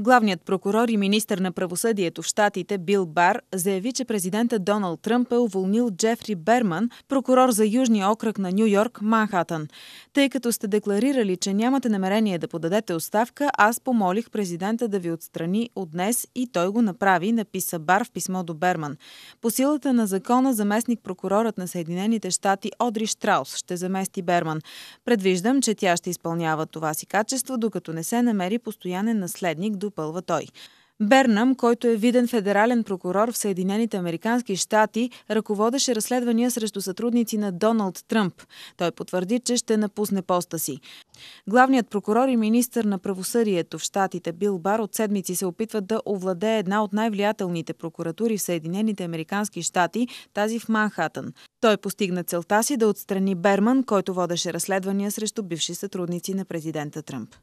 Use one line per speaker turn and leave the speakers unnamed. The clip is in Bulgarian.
Главният прокурор и министър на правосъдието в щатите Бил Бар заяви, че президента Доналд Тръмп е уволнил Джефри Берман, прокурор за Южния окръг на Нью Йорк, Манхатън. Тъй като сте декларирали, че нямате намерение да подадете оставка, аз помолих президента да ви отстрани от днес и той го направи, написа Бар в писмо до Берман. По силата на закона заместник прокурорът на Съединените щати Одри Штраус ще замести Берман. Предвиждам, че тя ще изпълнява това си качество, докато не се намери постоянен наследник до допълва той. Бернам, който е виден федерален прокурор в Съединените Американски щати, ръководеше разследвания срещу сътрудници на Доналд Тръмп. Той потвърди, че ще напусне поста си. Главният прокурор и министр на правосъдието в щатите Бил Бар от седмици се опитва да овладее една от най-влиятелните прокуратури в Съединените Американски щати, тази в Манхатън. Той постигна целта си да отстрани Берман, който водеше разследвания срещу бивши сътрудници на президента Тръмп.